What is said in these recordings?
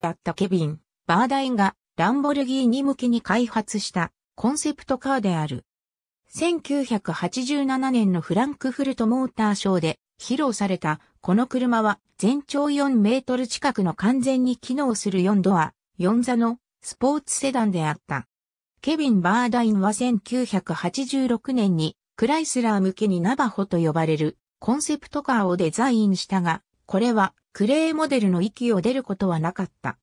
だったケビン・バーダインがランボルギーニ向けに開発したコンセプトカーである。1987年のフランクフルトモーターショーで披露されたこの車は全長4メートル近くの完全に機能する4ドア、4座のスポーツセダンであった。ケビン・バーダインは1986年にクライスラー向けにナバホと呼ばれるコンセプトカーをデザインしたが、これはクレーモデルの域を出ることはなかった。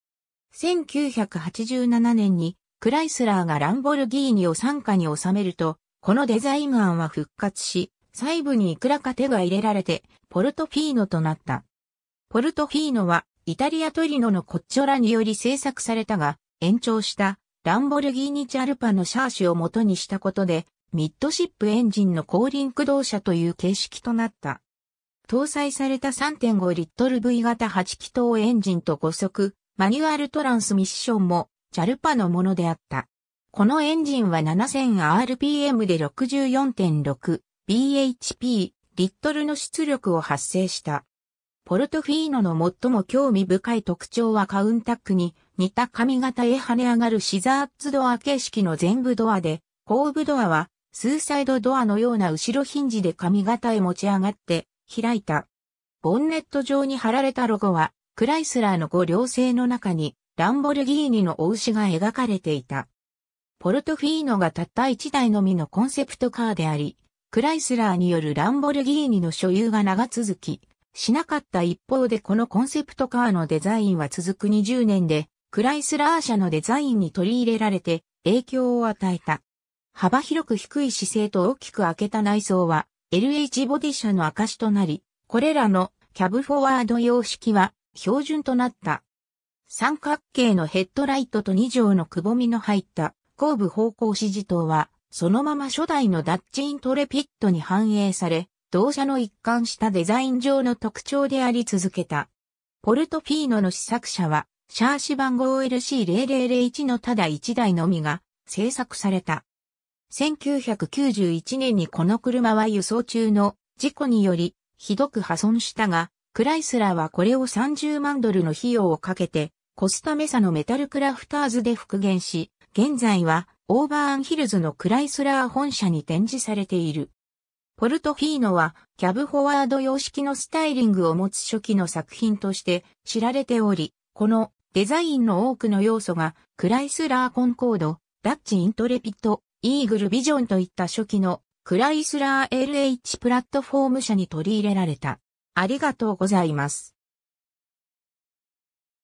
1987年にクライスラーがランボルギーニを傘下に収めると、このデザイン案は復活し、細部にいくらか手が入れられて、ポルトフィーノとなった。ポルトフィーノは、イタリアトリノのコッチョラにより制作されたが、延長したランボルギーニチャルパのシャーシを元にしたことで、ミッドシップエンジンの後輪駆動車という形式となった。搭載された3.5リットル V 型8気筒エンジンと5速、マニュアルトランスミッションも JALPA のものであった。このエンジンは 7000rpm で 64.6bhp リットルの出力を発生した。ポルトフィーノの最も興味深い特徴はカウンタックに似た髪型へ跳ね上がるシザーツドア形式の全部ドアで、後部ドアはスーサイドドアのような後ろヒンジで髪型へ持ち上がって開いた。ボンネット上に貼られたロゴは、クライスラーの五両製の中に、ランボルギーニのお牛が描かれていた。ポルトフィーノがたった一台のみのコンセプトカーであり、クライスラーによるランボルギーニの所有が長続き、しなかった一方でこのコンセプトカーのデザインは続く20年で、クライスラー社のデザインに取り入れられて影響を与えた。幅広く低い姿勢と大きく開けた内装は、LH ボディ社の証となり、これらのキャブフォワード様式は標準となった。三角形のヘッドライトと2畳のくぼみの入った後部方向指示灯は、そのまま初代のダッチイントレピットに反映され、同社の一貫したデザイン上の特徴であり続けた。ポルトフィーノの試作車は、シャーシ番号 LC0001 のただ1台のみが製作された。1991年にこの車は輸送中の事故によりひどく破損したが、クライスラーはこれを30万ドルの費用をかけて、コスタメサのメタルクラフターズで復元し、現在はオーバーンヒルズのクライスラー本社に展示されている。ポルトフィーノはキャブフォワード様式のスタイリングを持つ初期の作品として知られており、このデザインの多くの要素がクライスラーコンコード、ダッチイントレピットイーグルビジョンといった初期のクライスラー LH プラットフォーム社に取り入れられた。ありがとうございます。